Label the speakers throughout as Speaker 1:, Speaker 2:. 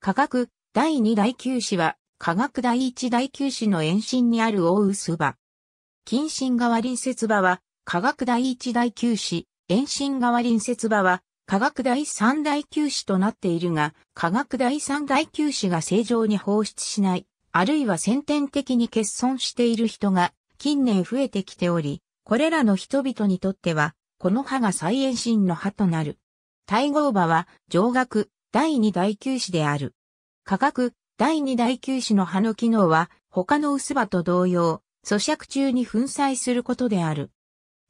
Speaker 1: 科学第2第9子は、科学第1第9子の延伸にある大薄場。近親側隣接場は、科学第1第9子、延伸側隣接場は、科学第3第9子となっているが、科学第3第9子が正常に放出しない、あるいは先天的に欠損している人が近年増えてきており、これらの人々にとっては、この歯が再延伸の歯となる。対合場は、上学、第二大球種である。価格、第二大球種の葉の機能は、他の薄葉と同様、咀嚼中に粉砕することである。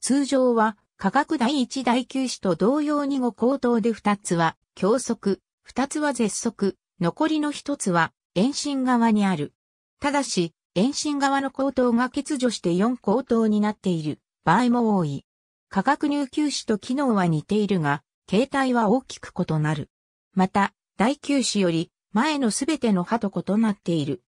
Speaker 1: 通常は、価格第一大球種と同様に5高等で2つは、強速、2つは絶速、残りの1つは、遠心側にある。ただし、遠心側の高等が欠如して4高等になっている場合も多い。価格入球種と機能は似ているが、形態は大きく異なる。また、第9子より前のすべての歯と異なっている。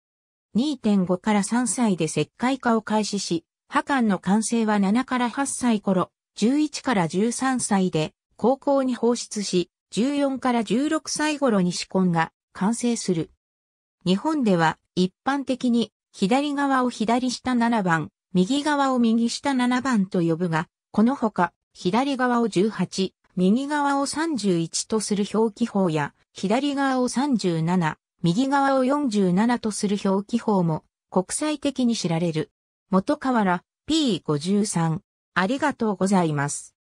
Speaker 1: 2.5から3歳で石灰化を開始し、歯間の完成は7から8歳頃、11から13歳で高校に放出し、14から16歳頃に歯根が完成する。日本では一般的に左側を左下7番、右側を右下7番と呼ぶが、このほか左側を18、右側を31とする表記法や、左側を37、右側を47とする表記法も国際的に知られる。元河原 P53。ありがとうございます。